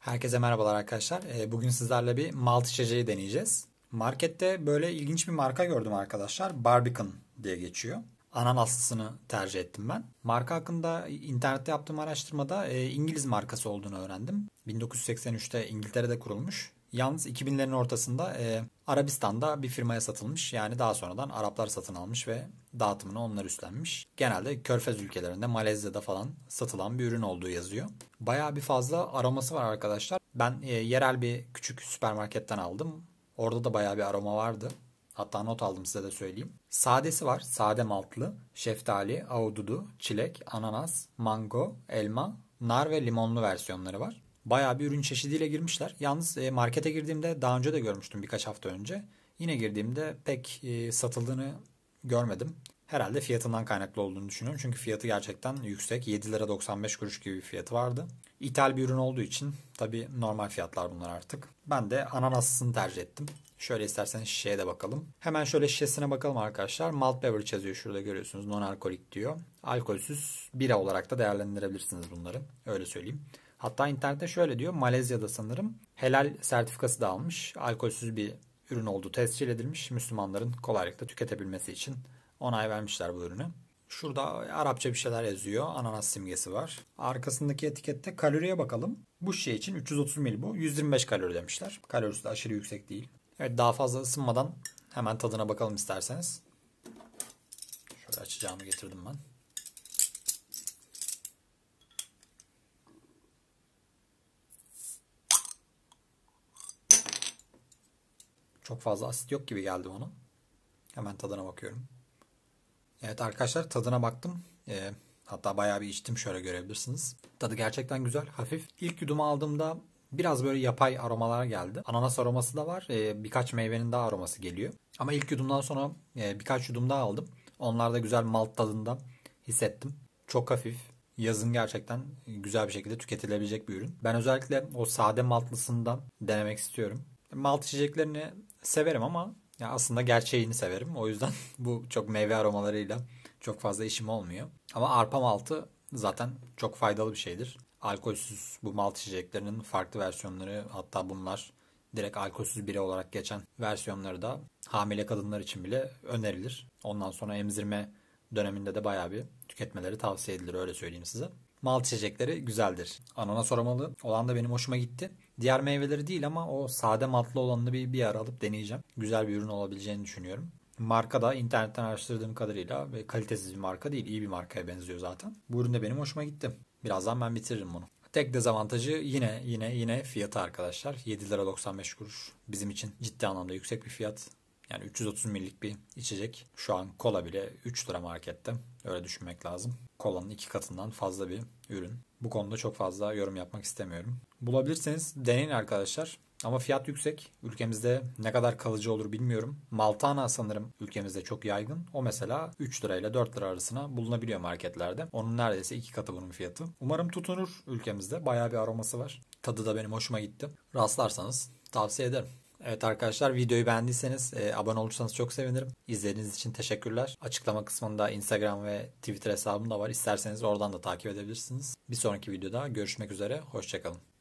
Herkese merhabalar arkadaşlar. Ee, bugün sizlerle bir malt içeceği deneyeceğiz. Markette böyle ilginç bir marka gördüm arkadaşlar. Barbican diye geçiyor. Ananaslısını tercih ettim ben. Marka hakkında internette yaptığım araştırmada e, İngiliz markası olduğunu öğrendim. 1983'te İngiltere'de kurulmuş. Yalnız 2000'lerin ortasında e, Arabistan'da bir firmaya satılmış. Yani daha sonradan Araplar satın almış ve dağıtımını onlar üstlenmiş. Genelde Körfez ülkelerinde Malezya'da falan satılan bir ürün olduğu yazıyor. Baya bir fazla aroması var arkadaşlar. Ben e, yerel bir küçük süpermarketten aldım. Orada da baya bir aroma vardı. Hatta not aldım size de söyleyeyim. Sadesi var. Sade maltlı, şeftali, avududu, çilek, ananas, mango, elma, nar ve limonlu versiyonları var bayağı bir ürün çeşidiyle girmişler. Yalnız e, markete girdiğimde daha önce de görmüştüm birkaç hafta önce. Yine girdiğimde pek e, satıldığını görmedim. Herhalde fiyatından kaynaklı olduğunu düşünüyorum. Çünkü fiyatı gerçekten yüksek. 7 lira 95 kuruş gibi bir fiyatı vardı. İthal bir ürün olduğu için tabi normal fiyatlar bunlar artık. Ben de ananasını tercih ettim. Şöyle isterseniz şişeye de bakalım. Hemen şöyle şişesine bakalım arkadaşlar. Malt beverage yazıyor şurada görüyorsunuz. Non alkolik diyor. Alkolsüz bira olarak da değerlendirebilirsiniz bunları. Öyle söyleyeyim. Hatta internette şöyle diyor. Malezya'da sanırım helal sertifikası da almış. Alkolsüz bir ürün olduğu tescil edilmiş. Müslümanların kolaylıkla tüketebilmesi için onay vermişler bu ürünü. Şurada Arapça bir şeyler yazıyor. Ananas simgesi var. Arkasındaki etikette kaloriye bakalım. Bu şişe için 330 ml bu. 125 kalori demişler. Kalorisi de aşırı yüksek değil. Evet daha fazla ısınmadan hemen tadına bakalım isterseniz. Şöyle açacağımı getirdim ben. Çok fazla asit yok gibi geldi bana. Hemen tadına bakıyorum. Evet arkadaşlar tadına baktım. Ee, hatta bayağı bir içtim şöyle görebilirsiniz. Tadı gerçekten güzel, hafif. İlk yudumu aldığımda biraz böyle yapay aromalar geldi. Ananas aroması da var. Ee, birkaç meyvenin daha aroması geliyor. Ama ilk yudumdan sonra e, birkaç yudum daha aldım. Onlar da güzel malt tadında hissettim. Çok hafif. Yazın gerçekten güzel bir şekilde tüketilebilecek bir ürün. Ben özellikle o sade maltlısından denemek istiyorum. Malt içeceklerini severim ama ya aslında gerçeğini severim. O yüzden bu çok meyve aromalarıyla çok fazla işim olmuyor. Ama arpa maltı zaten çok faydalı bir şeydir. Alkolsüz bu malt içeceklerinin farklı versiyonları hatta bunlar direkt alkolsüz biri olarak geçen versiyonları da hamile kadınlar için bile önerilir. Ondan sonra emzirme döneminde de bayağı bir tüketmeleri tavsiye edilir öyle söyleyeyim size mal içecekleri güzeldir. Ananas aromalı olan da benim hoşuma gitti. Diğer meyveleri değil ama o sade matlı olanını bir, bir ara alıp deneyeceğim. Güzel bir ürün olabileceğini düşünüyorum. Marka da internetten araştırdığım kadarıyla ve kalitesiz bir marka değil. iyi bir markaya benziyor zaten. Bu ürün de benim hoşuma gitti. Birazdan ben bitiririm bunu. Tek dezavantajı yine yine yine fiyatı arkadaşlar. 7 lira 95 kuruş. Bizim için ciddi anlamda yüksek bir fiyat. Yani 330 millik bir içecek. Şu an kola bile 3 lira markette. Öyle düşünmek lazım. Kolanın iki katından fazla bir ürün. Bu konuda çok fazla yorum yapmak istemiyorum. Bulabilirseniz deneyin arkadaşlar. Ama fiyat yüksek. Ülkemizde ne kadar kalıcı olur bilmiyorum. Maltana sanırım ülkemizde çok yaygın. O mesela 3 lira ile 4 lira arasına bulunabiliyor marketlerde. Onun neredeyse iki katı bunun fiyatı. Umarım tutunur ülkemizde. Bayağı bir aroması var. Tadı da benim hoşuma gitti. Rastlarsanız tavsiye ederim. Evet arkadaşlar videoyu beğendiyseniz e, abone olursanız çok sevinirim. İzlediğiniz için teşekkürler. Açıklama kısmında Instagram ve Twitter hesabım da var. İsterseniz oradan da takip edebilirsiniz. Bir sonraki videoda görüşmek üzere. Hoşçakalın.